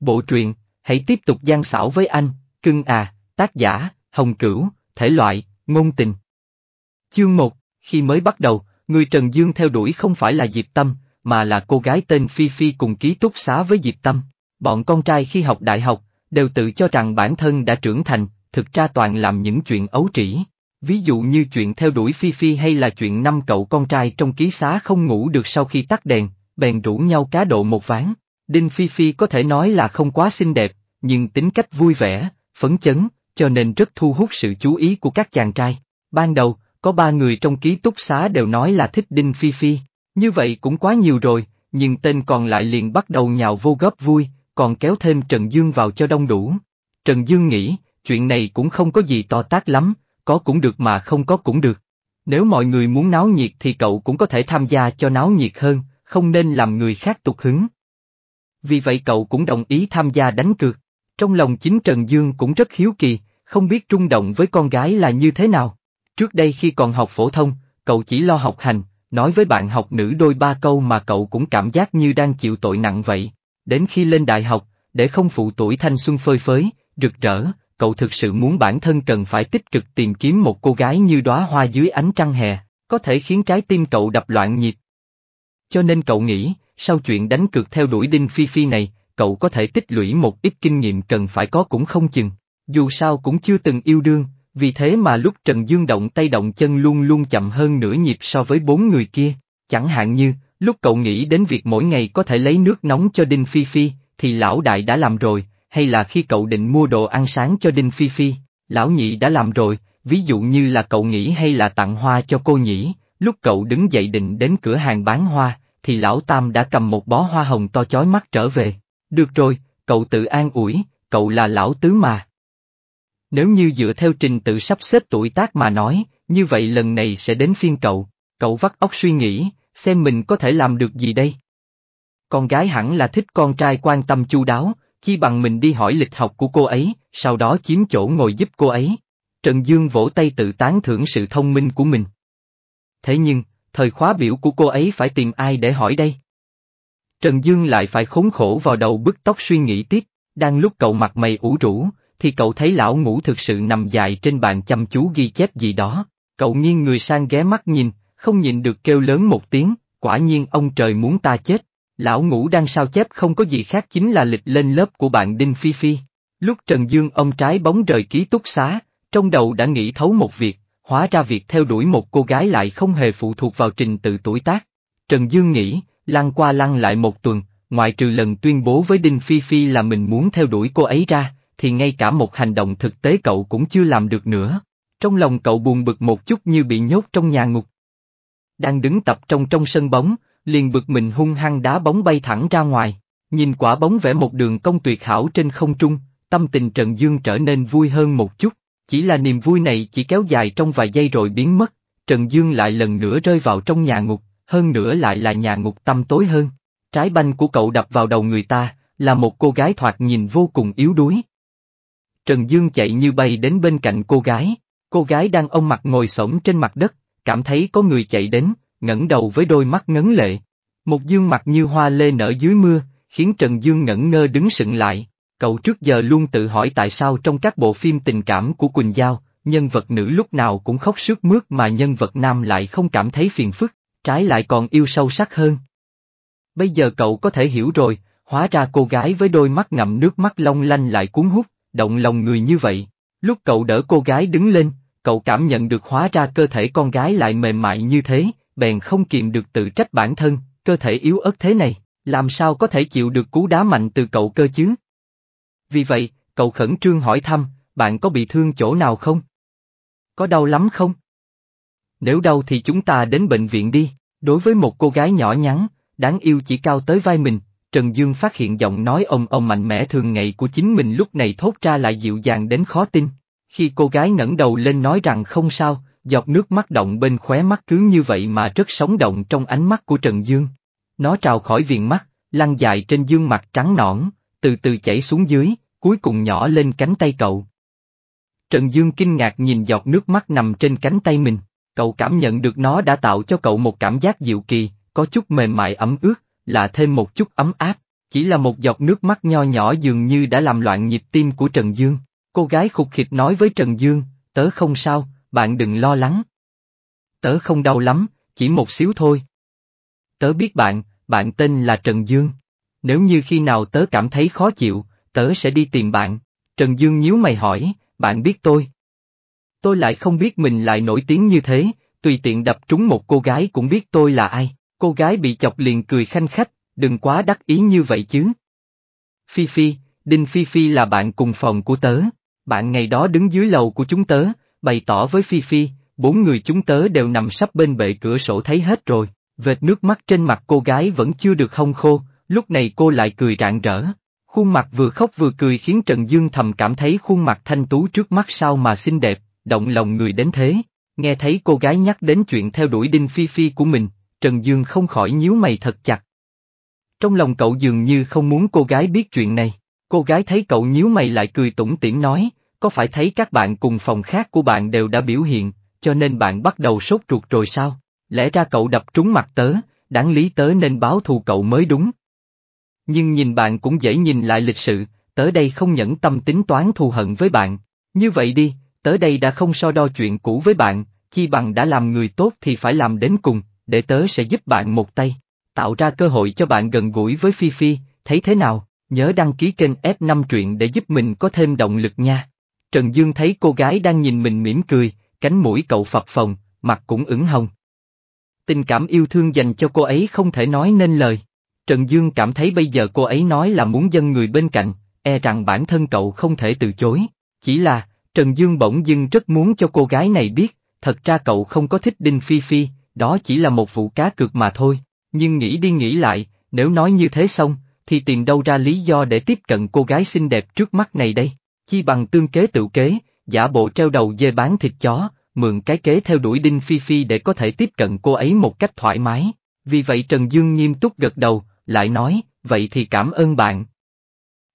Bộ truyện, hãy tiếp tục gian xảo với anh, cưng à, tác giả, hồng cửu, thể loại, ngôn tình. Chương 1, khi mới bắt đầu, người Trần Dương theo đuổi không phải là Diệp Tâm, mà là cô gái tên Phi Phi cùng ký túc xá với Diệp Tâm. Bọn con trai khi học đại học, đều tự cho rằng bản thân đã trưởng thành, thực ra toàn làm những chuyện ấu trĩ. Ví dụ như chuyện theo đuổi Phi Phi hay là chuyện năm cậu con trai trong ký xá không ngủ được sau khi tắt đèn, bèn rủ nhau cá độ một ván. Đinh Phi Phi có thể nói là không quá xinh đẹp, nhưng tính cách vui vẻ, phấn chấn, cho nên rất thu hút sự chú ý của các chàng trai. Ban đầu, có ba người trong ký túc xá đều nói là thích Đinh Phi Phi, như vậy cũng quá nhiều rồi, nhưng tên còn lại liền bắt đầu nhào vô góp vui, còn kéo thêm Trần Dương vào cho đông đủ. Trần Dương nghĩ, chuyện này cũng không có gì to tác lắm, có cũng được mà không có cũng được. Nếu mọi người muốn náo nhiệt thì cậu cũng có thể tham gia cho náo nhiệt hơn, không nên làm người khác tục hứng vì vậy cậu cũng đồng ý tham gia đánh cược. Trong lòng chính Trần Dương cũng rất hiếu kỳ, không biết trung động với con gái là như thế nào. Trước đây khi còn học phổ thông, cậu chỉ lo học hành, nói với bạn học nữ đôi ba câu mà cậu cũng cảm giác như đang chịu tội nặng vậy. Đến khi lên đại học, để không phụ tuổi thanh xuân phơi phới, rực rỡ, cậu thực sự muốn bản thân cần phải tích cực tìm kiếm một cô gái như đóa hoa dưới ánh trăng hè, có thể khiến trái tim cậu đập loạn nhịp. Cho nên cậu nghĩ, sau chuyện đánh cược theo đuổi Đinh Phi Phi này, cậu có thể tích lũy một ít kinh nghiệm cần phải có cũng không chừng. Dù sao cũng chưa từng yêu đương, vì thế mà lúc Trần Dương động tay động chân luôn luôn chậm hơn nửa nhịp so với bốn người kia. Chẳng hạn như, lúc cậu nghĩ đến việc mỗi ngày có thể lấy nước nóng cho Đinh Phi Phi, thì lão đại đã làm rồi, hay là khi cậu định mua đồ ăn sáng cho Đinh Phi Phi, lão nhị đã làm rồi, ví dụ như là cậu nghĩ hay là tặng hoa cho cô nhỉ, lúc cậu đứng dậy định đến cửa hàng bán hoa, thì lão tam đã cầm một bó hoa hồng to chói mắt trở về. Được rồi, cậu tự an ủi, cậu là lão tứ mà. Nếu như dựa theo trình tự sắp xếp tuổi tác mà nói, như vậy lần này sẽ đến phiên cậu, cậu vắt óc suy nghĩ, xem mình có thể làm được gì đây. Con gái hẳn là thích con trai quan tâm chu đáo, chi bằng mình đi hỏi lịch học của cô ấy, sau đó chiếm chỗ ngồi giúp cô ấy. Trần Dương vỗ tay tự tán thưởng sự thông minh của mình. Thế nhưng, thời khóa biểu của cô ấy phải tìm ai để hỏi đây? Trần Dương lại phải khốn khổ vào đầu bức tóc suy nghĩ tiếp, đang lúc cậu mặt mày ủ rũ, thì cậu thấy lão ngủ thực sự nằm dài trên bàn chăm chú ghi chép gì đó, cậu nghiêng người sang ghé mắt nhìn, không nhìn được kêu lớn một tiếng, quả nhiên ông trời muốn ta chết. Lão ngủ đang sao chép không có gì khác chính là lịch lên lớp của bạn Đinh Phi Phi. Lúc Trần Dương ông trái bóng rời ký túc xá, trong đầu đã nghĩ thấu một việc, Hóa ra việc theo đuổi một cô gái lại không hề phụ thuộc vào trình tự tuổi tác. Trần Dương nghĩ, lăn qua lăn lại một tuần, ngoại trừ lần tuyên bố với Đinh Phi Phi là mình muốn theo đuổi cô ấy ra, thì ngay cả một hành động thực tế cậu cũng chưa làm được nữa. Trong lòng cậu buồn bực một chút như bị nhốt trong nhà ngục. Đang đứng tập trong trong sân bóng, liền bực mình hung hăng đá bóng bay thẳng ra ngoài, nhìn quả bóng vẽ một đường cong tuyệt hảo trên không trung, tâm tình Trần Dương trở nên vui hơn một chút. Chỉ là niềm vui này chỉ kéo dài trong vài giây rồi biến mất, Trần Dương lại lần nữa rơi vào trong nhà ngục, hơn nữa lại là nhà ngục tăm tối hơn. Trái banh của cậu đập vào đầu người ta, là một cô gái thoạt nhìn vô cùng yếu đuối. Trần Dương chạy như bay đến bên cạnh cô gái, cô gái đang ông mặt ngồi sổng trên mặt đất, cảm thấy có người chạy đến, ngẩng đầu với đôi mắt ngấn lệ. Một dương mặt như hoa lê nở dưới mưa, khiến Trần Dương ngẩn ngơ đứng sững lại, Cậu trước giờ luôn tự hỏi tại sao trong các bộ phim tình cảm của Quỳnh Giao, nhân vật nữ lúc nào cũng khóc sướt mướt mà nhân vật nam lại không cảm thấy phiền phức, trái lại còn yêu sâu sắc hơn. Bây giờ cậu có thể hiểu rồi, hóa ra cô gái với đôi mắt ngậm nước mắt long lanh lại cuốn hút, động lòng người như vậy. Lúc cậu đỡ cô gái đứng lên, cậu cảm nhận được hóa ra cơ thể con gái lại mềm mại như thế, bèn không kiềm được tự trách bản thân, cơ thể yếu ớt thế này, làm sao có thể chịu được cú đá mạnh từ cậu cơ chứ? Vì vậy, cậu khẩn trương hỏi thăm, bạn có bị thương chỗ nào không? Có đau lắm không? Nếu đau thì chúng ta đến bệnh viện đi. Đối với một cô gái nhỏ nhắn, đáng yêu chỉ cao tới vai mình, Trần Dương phát hiện giọng nói ông ông mạnh mẽ thường ngày của chính mình lúc này thốt ra lại dịu dàng đến khó tin. Khi cô gái ngẩng đầu lên nói rằng không sao, giọt nước mắt động bên khóe mắt cứ như vậy mà rất sống động trong ánh mắt của Trần Dương. Nó trào khỏi viền mắt, lăn dài trên dương mặt trắng nõn, từ từ chảy xuống dưới, cuối cùng nhỏ lên cánh tay cậu. Trần Dương kinh ngạc nhìn giọt nước mắt nằm trên cánh tay mình, cậu cảm nhận được nó đã tạo cho cậu một cảm giác dịu kỳ, có chút mềm mại ấm ướt, là thêm một chút ấm áp, chỉ là một giọt nước mắt nho nhỏ dường như đã làm loạn nhịp tim của Trần Dương. Cô gái khục khịch nói với Trần Dương, tớ không sao, bạn đừng lo lắng. Tớ không đau lắm, chỉ một xíu thôi. Tớ biết bạn, bạn tên là Trần Dương. Nếu như khi nào tớ cảm thấy khó chịu, tớ sẽ đi tìm bạn. Trần Dương nhíu mày hỏi, bạn biết tôi. Tôi lại không biết mình lại nổi tiếng như thế, tùy tiện đập trúng một cô gái cũng biết tôi là ai. Cô gái bị chọc liền cười khanh khách, đừng quá đắc ý như vậy chứ. Phi Phi, Đinh Phi Phi là bạn cùng phòng của tớ. Bạn ngày đó đứng dưới lầu của chúng tớ, bày tỏ với Phi Phi, bốn người chúng tớ đều nằm sắp bên bệ cửa sổ thấy hết rồi. Vệt nước mắt trên mặt cô gái vẫn chưa được hông khô, lúc này cô lại cười rạng rỡ, Khuôn mặt vừa khóc vừa cười khiến Trần Dương thầm cảm thấy khuôn mặt thanh tú trước mắt sao mà xinh đẹp, động lòng người đến thế. Nghe thấy cô gái nhắc đến chuyện theo đuổi Đinh Phi Phi của mình, Trần Dương không khỏi nhíu mày thật chặt. Trong lòng cậu dường như không muốn cô gái biết chuyện này, cô gái thấy cậu nhíu mày lại cười tủm tiễn nói, có phải thấy các bạn cùng phòng khác của bạn đều đã biểu hiện, cho nên bạn bắt đầu sốt ruột rồi sao? Lẽ ra cậu đập trúng mặt tớ, đáng lý tớ nên báo thù cậu mới đúng nhưng nhìn bạn cũng dễ nhìn lại lịch sự, tớ đây không nhẫn tâm tính toán thù hận với bạn. Như vậy đi, tớ đây đã không so đo chuyện cũ với bạn, chi bằng đã làm người tốt thì phải làm đến cùng, để tớ sẽ giúp bạn một tay, tạo ra cơ hội cho bạn gần gũi với Phi Phi, thấy thế nào, nhớ đăng ký kênh F5 truyện để giúp mình có thêm động lực nha. Trần Dương thấy cô gái đang nhìn mình mỉm cười, cánh mũi cậu phập phồng, mặt cũng ửng hồng. Tình cảm yêu thương dành cho cô ấy không thể nói nên lời. Trần Dương cảm thấy bây giờ cô ấy nói là muốn dân người bên cạnh, e rằng bản thân cậu không thể từ chối. Chỉ là, Trần Dương bỗng dưng rất muốn cho cô gái này biết, thật ra cậu không có thích Đinh Phi Phi, đó chỉ là một vụ cá cược mà thôi. Nhưng nghĩ đi nghĩ lại, nếu nói như thế xong, thì tìm đâu ra lý do để tiếp cận cô gái xinh đẹp trước mắt này đây. Chi bằng tương kế tự kế, giả bộ treo đầu dê bán thịt chó, mượn cái kế theo đuổi Đinh Phi Phi để có thể tiếp cận cô ấy một cách thoải mái. Vì vậy Trần Dương nghiêm túc gật đầu, lại nói, vậy thì cảm ơn bạn.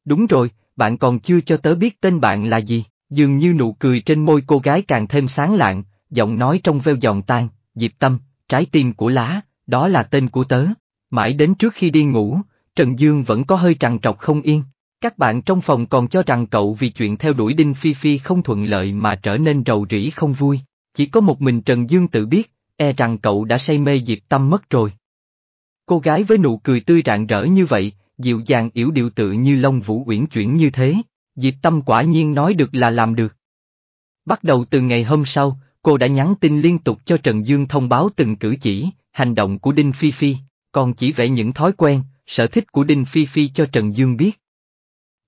Đúng rồi, bạn còn chưa cho tớ biết tên bạn là gì, dường như nụ cười trên môi cô gái càng thêm sáng lạng, giọng nói trong veo giòn tan, diệp tâm, trái tim của lá, đó là tên của tớ. Mãi đến trước khi đi ngủ, Trần Dương vẫn có hơi trằn trọc không yên. Các bạn trong phòng còn cho rằng cậu vì chuyện theo đuổi Đinh Phi Phi không thuận lợi mà trở nên rầu rĩ không vui. Chỉ có một mình Trần Dương tự biết, e rằng cậu đã say mê Diệp Tâm mất rồi. Cô gái với nụ cười tươi rạng rỡ như vậy, dịu dàng yểu điệu tự như lông vũ uyển chuyển như thế, Diệp Tâm quả nhiên nói được là làm được. Bắt đầu từ ngày hôm sau, cô đã nhắn tin liên tục cho Trần Dương thông báo từng cử chỉ, hành động của Đinh Phi Phi, còn chỉ vẽ những thói quen, sở thích của Đinh Phi Phi cho Trần Dương biết.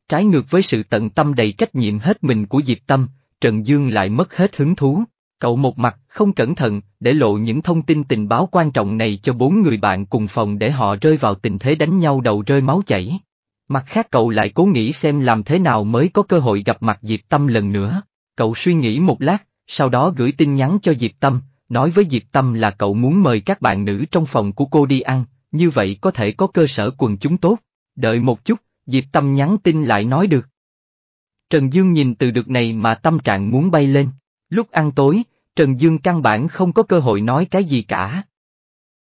Trái ngược với sự tận tâm đầy trách nhiệm hết mình của Diệp Tâm, Trần Dương lại mất hết hứng thú. Cậu một mặt không cẩn thận để lộ những thông tin tình báo quan trọng này cho bốn người bạn cùng phòng để họ rơi vào tình thế đánh nhau đầu rơi máu chảy. Mặt khác cậu lại cố nghĩ xem làm thế nào mới có cơ hội gặp mặt Diệp Tâm lần nữa. Cậu suy nghĩ một lát, sau đó gửi tin nhắn cho Diệp Tâm, nói với Diệp Tâm là cậu muốn mời các bạn nữ trong phòng của cô đi ăn, như vậy có thể có cơ sở quần chúng tốt. Đợi một chút, Diệp Tâm nhắn tin lại nói được. Trần Dương nhìn từ được này mà tâm trạng muốn bay lên. Lúc ăn tối, Trần Dương căn bản không có cơ hội nói cái gì cả.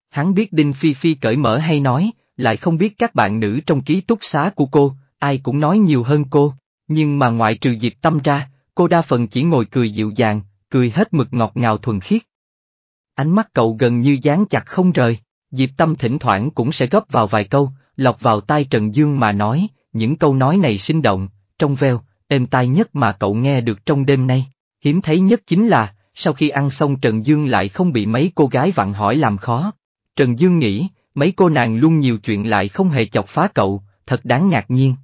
Hắn biết Đinh Phi Phi cởi mở hay nói, lại không biết các bạn nữ trong ký túc xá của cô, ai cũng nói nhiều hơn cô, nhưng mà ngoại trừ Diệp Tâm ra, cô đa phần chỉ ngồi cười dịu dàng, cười hết mực ngọt ngào thuần khiết. Ánh mắt cậu gần như dán chặt không rời, Diệp Tâm thỉnh thoảng cũng sẽ góp vào vài câu, lọc vào tai Trần Dương mà nói, những câu nói này sinh động, trong veo, êm tai nhất mà cậu nghe được trong đêm nay. Hiếm thấy nhất chính là, sau khi ăn xong Trần Dương lại không bị mấy cô gái vặn hỏi làm khó. Trần Dương nghĩ, mấy cô nàng luôn nhiều chuyện lại không hề chọc phá cậu, thật đáng ngạc nhiên.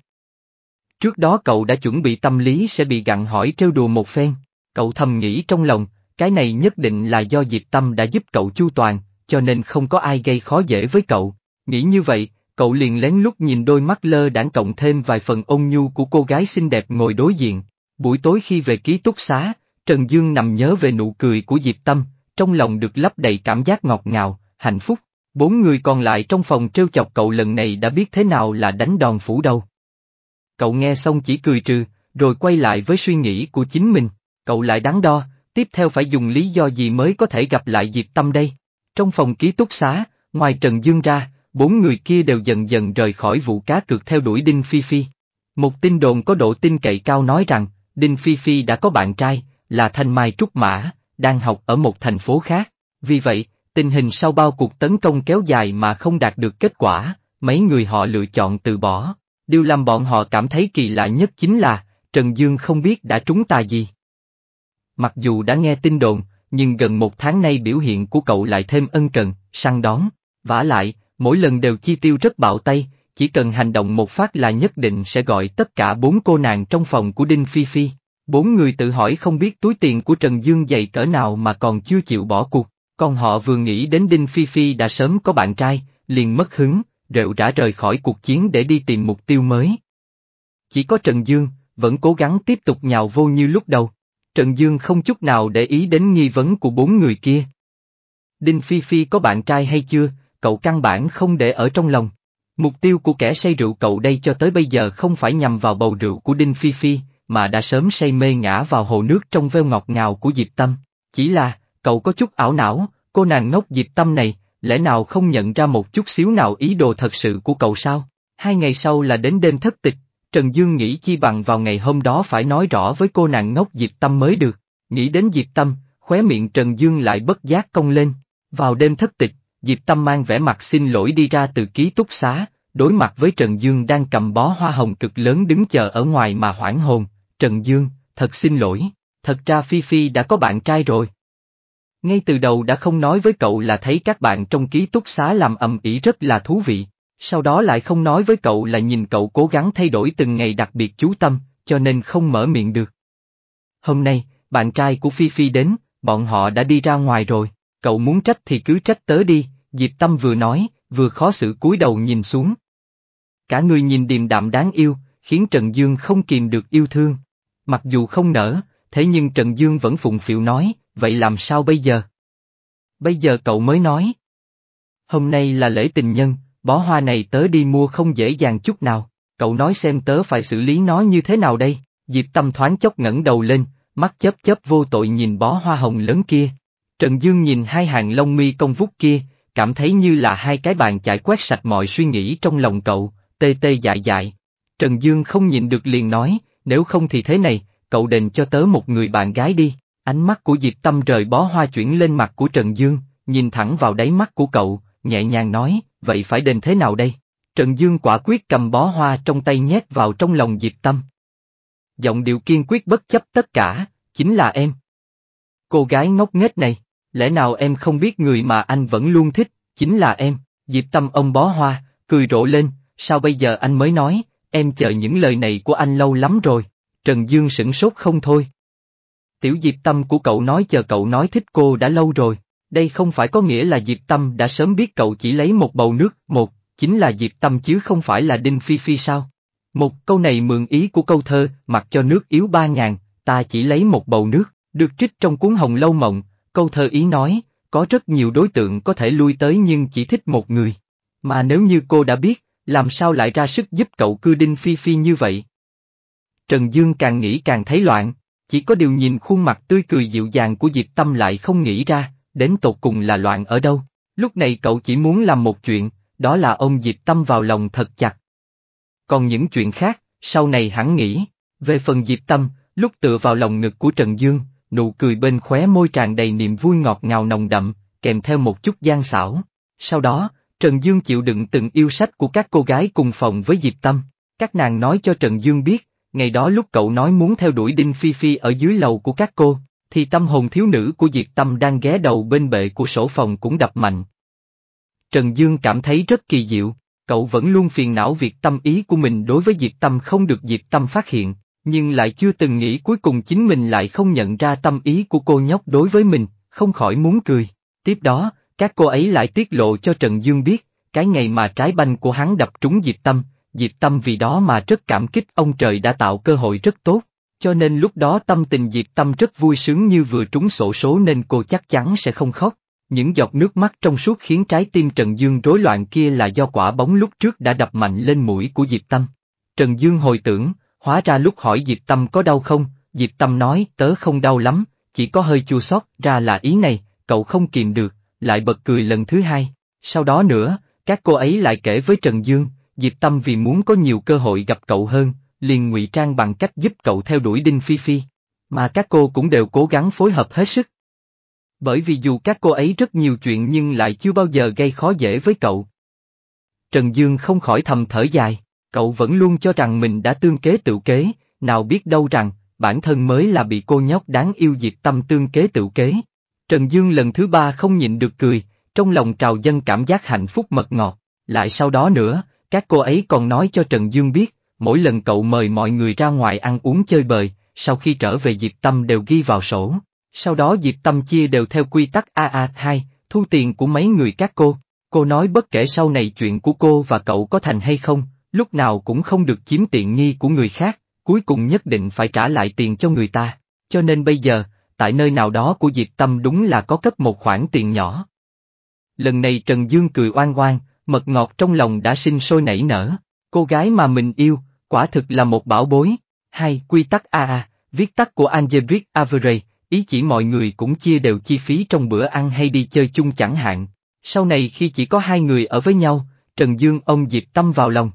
Trước đó cậu đã chuẩn bị tâm lý sẽ bị gặn hỏi trêu đùa một phen, cậu thầm nghĩ trong lòng, cái này nhất định là do Diệp Tâm đã giúp cậu chu toàn, cho nên không có ai gây khó dễ với cậu. Nghĩ như vậy, cậu liền lén lút nhìn đôi mắt lơ đãng cộng thêm vài phần ôn nhu của cô gái xinh đẹp ngồi đối diện. Buổi tối khi về ký túc xá, Trần Dương nằm nhớ về nụ cười của Diệp Tâm, trong lòng được lấp đầy cảm giác ngọt ngào, hạnh phúc. Bốn người còn lại trong phòng trêu chọc cậu lần này đã biết thế nào là đánh đòn phủ đầu. Cậu nghe xong chỉ cười trừ, rồi quay lại với suy nghĩ của chính mình, cậu lại đáng đo, tiếp theo phải dùng lý do gì mới có thể gặp lại Diệp Tâm đây. Trong phòng ký túc xá, ngoài Trần Dương ra, bốn người kia đều dần dần rời khỏi vụ cá cược theo đuổi Đinh Phi Phi. Một tin đồn có độ tin cậy cao nói rằng, Đinh Phi Phi đã có bạn trai, là thanh mai trúc mã, đang học ở một thành phố khác. Vì vậy, tình hình sau bao cuộc tấn công kéo dài mà không đạt được kết quả, mấy người họ lựa chọn từ bỏ. Điều làm bọn họ cảm thấy kỳ lạ nhất chính là, Trần Dương không biết đã trúng tà gì. Mặc dù đã nghe tin đồn, nhưng gần một tháng nay biểu hiện của cậu lại thêm ân cần, săn đón, vả lại, mỗi lần đều chi tiêu rất bạo tay, chỉ cần hành động một phát là nhất định sẽ gọi tất cả bốn cô nàng trong phòng của Đinh Phi Phi. Bốn người tự hỏi không biết túi tiền của Trần Dương dày cỡ nào mà còn chưa chịu bỏ cuộc, còn họ vừa nghĩ đến Đinh Phi Phi đã sớm có bạn trai, liền mất hứng, rệu rã rời khỏi cuộc chiến để đi tìm mục tiêu mới. Chỉ có Trần Dương, vẫn cố gắng tiếp tục nhào vô như lúc đầu. Trần Dương không chút nào để ý đến nghi vấn của bốn người kia. Đinh Phi Phi có bạn trai hay chưa, cậu căn bản không để ở trong lòng. Mục tiêu của kẻ say rượu cậu đây cho tới bây giờ không phải nhằm vào bầu rượu của Đinh Phi Phi, mà đã sớm say mê ngã vào hồ nước trong veo ngọt ngào của Diệp Tâm. Chỉ là, cậu có chút ảo não, cô nàng ngốc Diệp Tâm này, lẽ nào không nhận ra một chút xíu nào ý đồ thật sự của cậu sao? Hai ngày sau là đến đêm thất tịch, Trần Dương nghĩ chi bằng vào ngày hôm đó phải nói rõ với cô nàng ngốc Diệp Tâm mới được. Nghĩ đến Diệp Tâm, khóe miệng Trần Dương lại bất giác cong lên. Vào đêm thất tịch, Diệp Tâm mang vẻ mặt xin lỗi đi ra từ ký túc xá, đối mặt với Trần Dương đang cầm bó hoa hồng cực lớn đứng chờ ở ngoài mà hoảng hồn, Trần Dương, thật xin lỗi, thật ra Phi Phi đã có bạn trai rồi. Ngay từ đầu đã không nói với cậu là thấy các bạn trong ký túc xá làm ầm ĩ rất là thú vị, sau đó lại không nói với cậu là nhìn cậu cố gắng thay đổi từng ngày đặc biệt chú tâm, cho nên không mở miệng được. Hôm nay, bạn trai của Phi Phi đến, bọn họ đã đi ra ngoài rồi, cậu muốn trách thì cứ trách tớ đi, Diệp Tâm vừa nói, vừa khó xử cúi đầu nhìn xuống. Cả người nhìn điềm đạm đáng yêu, khiến Trần Dương không kìm được yêu thương. Mặc dù không nở, thế nhưng Trần Dương vẫn phụng phịu nói, vậy làm sao bây giờ? Bây giờ cậu mới nói. Hôm nay là lễ tình nhân, bó hoa này tớ đi mua không dễ dàng chút nào, cậu nói xem tớ phải xử lý nó như thế nào đây? Diệp Tâm thoáng chốc ngẩng đầu lên, mắt chớp chớp vô tội nhìn bó hoa hồng lớn kia. Trần Dương nhìn hai hàng lông mi công vút kia, cảm thấy như là hai cái bàn chải quét sạch mọi suy nghĩ trong lòng cậu, tê tê dại dại. Trần Dương không nhịn được liền nói, nếu không thì thế này, cậu đền cho tớ một người bạn gái đi. Ánh mắt của Diệp Tâm rời bó hoa chuyển lên mặt của Trần Dương, nhìn thẳng vào đáy mắt của cậu, nhẹ nhàng nói, vậy phải đền thế nào đây? Trần Dương quả quyết cầm bó hoa trong tay nhét vào trong lòng Diệp Tâm. Giọng điệu kiên quyết bất chấp tất cả, chính là em. Cô gái ngốc nghếch này, lẽ nào em không biết người mà anh vẫn luôn thích, chính là em, Diệp Tâm ông bó hoa, cười rộ lên, sao bây giờ anh mới nói, Em chờ những lời này của anh lâu lắm rồi, Trần Dương sửng sốt không thôi. Tiểu Diệp Tâm của cậu nói chờ cậu nói thích cô đã lâu rồi, đây không phải có nghĩa là Diệp Tâm đã sớm biết cậu chỉ lấy một bầu nước, một, chính là Diệp Tâm chứ không phải là Đinh Phi Phi sao. Một câu này mượn ý của câu thơ, mặc cho nước yếu ba ngàn, ta chỉ lấy một bầu nước, được trích trong cuốn Hồng Lâu Mộng, câu thơ ý nói, có rất nhiều đối tượng có thể lui tới nhưng chỉ thích một người. Mà nếu như cô đã biết, làm sao lại ra sức giúp cậu cư đinh phi phi như vậy? Trần Dương càng nghĩ càng thấy loạn, chỉ có điều nhìn khuôn mặt tươi cười dịu dàng của Diệp Tâm lại không nghĩ ra, đến tột cùng là loạn ở đâu. Lúc này cậu chỉ muốn làm một chuyện, đó là ông Diệp Tâm vào lòng thật chặt. Còn những chuyện khác, sau này hắn nghĩ, về phần Diệp Tâm, lúc tựa vào lòng ngực của Trần Dương, nụ cười bên khóe môi tràn đầy niềm vui ngọt ngào nồng đậm, kèm theo một chút gian xảo. Sau đó, Trần Dương chịu đựng từng yêu sách của các cô gái cùng phòng với Diệp Tâm. Các nàng nói cho Trần Dương biết, ngày đó lúc cậu nói muốn theo đuổi Đinh Phi Phi ở dưới lầu của các cô, thì tâm hồn thiếu nữ của Diệp Tâm đang ghé đầu bên bệ của sổ phòng cũng đập mạnh. Trần Dương cảm thấy rất kỳ diệu, cậu vẫn luôn phiền não việc tâm ý của mình đối với Diệp Tâm không được Diệp Tâm phát hiện, nhưng lại chưa từng nghĩ cuối cùng chính mình lại không nhận ra tâm ý của cô nhóc đối với mình, không khỏi muốn cười. Tiếp đó, các cô ấy lại tiết lộ cho Trần Dương biết, cái ngày mà trái banh của hắn đập trúng Diệp Tâm, Diệp Tâm vì đó mà rất cảm kích ông trời đã tạo cơ hội rất tốt, cho nên lúc đó tâm tình Diệp Tâm rất vui sướng như vừa trúng sổ số nên cô chắc chắn sẽ không khóc. Những giọt nước mắt trong suốt khiến trái tim Trần Dương rối loạn kia là do quả bóng lúc trước đã đập mạnh lên mũi của Diệp Tâm. Trần Dương hồi tưởng, hóa ra lúc hỏi Diệp Tâm có đau không, Diệp Tâm nói tớ không đau lắm, chỉ có hơi chua xót ra là ý này, cậu không kìm được, lại bật cười lần thứ hai. Sau đó nữa, các cô ấy lại kể với Trần Dương, Diệp Tâm vì muốn có nhiều cơ hội gặp cậu hơn, liền ngụy trang bằng cách giúp cậu theo đuổi Đinh Phi Phi. Mà các cô cũng đều cố gắng phối hợp hết sức. Bởi vì dù các cô ấy rất nhiều chuyện nhưng lại chưa bao giờ gây khó dễ với cậu. Trần Dương không khỏi thầm thở dài, cậu vẫn luôn cho rằng mình đã tương kế tự kế, nào biết đâu rằng, bản thân mới là bị cô nhóc đáng yêu Diệp Tâm tương kế tự kế. Trần Dương lần thứ ba không nhịn được cười, trong lòng trào dân cảm giác hạnh phúc mật ngọt. Lại sau đó nữa, các cô ấy còn nói cho Trần Dương biết, mỗi lần cậu mời mọi người ra ngoài ăn uống chơi bời, sau khi trở về Diệp Tâm đều ghi vào sổ. Sau đó Diệp Tâm chia đều theo quy tắc AA2, thu tiền của mấy người các cô. Cô nói bất kể sau này chuyện của cô và cậu có thành hay không, lúc nào cũng không được chiếm tiện nghi của người khác, cuối cùng nhất định phải trả lại tiền cho người ta. Cho nên bây giờ, tại nơi nào đó của Diệp Tâm đúng là có cấp một khoản tiền nhỏ. Lần này Trần Dương cười oan oan, mật ngọt trong lòng đã sinh sôi nảy nở, cô gái mà mình yêu, quả thực là một bảo bối. Hai, quy tắc AA, viết tắt của Algebraic Avery, ý chỉ mọi người cũng chia đều chi phí trong bữa ăn hay đi chơi chung chẳng hạn. Sau này khi chỉ có hai người ở với nhau, Trần Dương ôm Diệp Tâm vào lòng.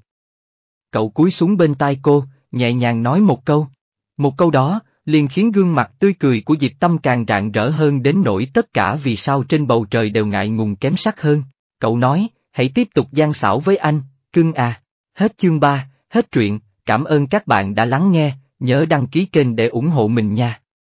Cậu cúi xuống bên tai cô, nhẹ nhàng nói một câu. Một câu đó, liền khiến gương mặt tươi cười của Diệp Tâm càng rạng rỡ hơn đến nỗi tất cả vì sao trên bầu trời đều ngại ngùng kém sắc hơn. Cậu nói, hãy tiếp tục gian xảo với anh, cưng à. Hết chương 3, hết truyện, cảm ơn các bạn đã lắng nghe, nhớ đăng ký kênh để ủng hộ mình nha.